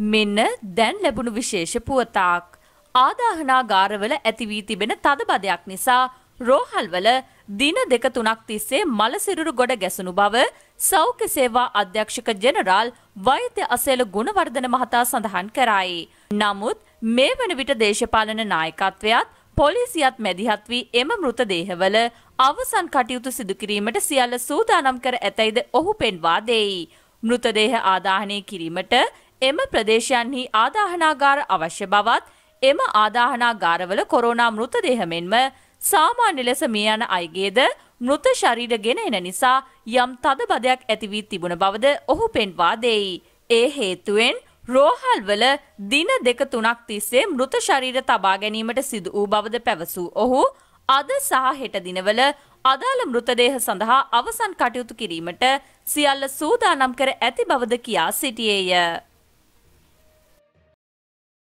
මෙන්න දැන් ලැබුණු විශේෂ පුවතාක්. ආදාහනාගාරවල ඇති වී තිබෙන තදබදයක් නිසා රෝහල්වල දින දෙක තුනක් තිස්සේ මලසිරුරු ගොඩ ගැසුණු බව සෞඛ්‍ය සේවා අධ්‍යක්ෂක ජෙනරාල් වෛද්‍ය අසේල ගුණවර්ධන මහතා සඳහන් කරයි. නමුත් මේ වන විට දේශපාලන නායකත්වයත් පොලිසියත් මැදිහත් වී එම මෘතදේහවල අවසන් කටයුතු සිදුකිරීමට සියල්ල සූදානම් කර ඇතැයිද ඔහු පෙන්වා දෙයි. මෘතදේහ ආදාහනය කිරීමට එම ප්‍රදේශයන්හි ආදාහනාගාර අවශ්‍ය බවත් එම ආදාහනාගාරවල කොරෝනා මෘතදේහ මෙන්ම සාමාන්‍ය ලෙස මිය යන අයගේද මෘත ශරීර ගෙන එන නිසා යම් තද බදයක් ඇති වී තිබුණ බවද ඔහු පෙන්වා දෙයි. ඒ හේතුවෙන් රෝහල්වල දින දෙක තුනක් තිස්සේ මෘත ශරීර තබා ගැනීමට සිදු වූ බවද පැවසූ ඔහු අද සහ හෙට දිනවල අදාළ මෘතදේහ සඳහා අවසන් කටයුතු කිරීමට සියල්ල සූදානම් කර ඇති බවද කියා සිටියේය.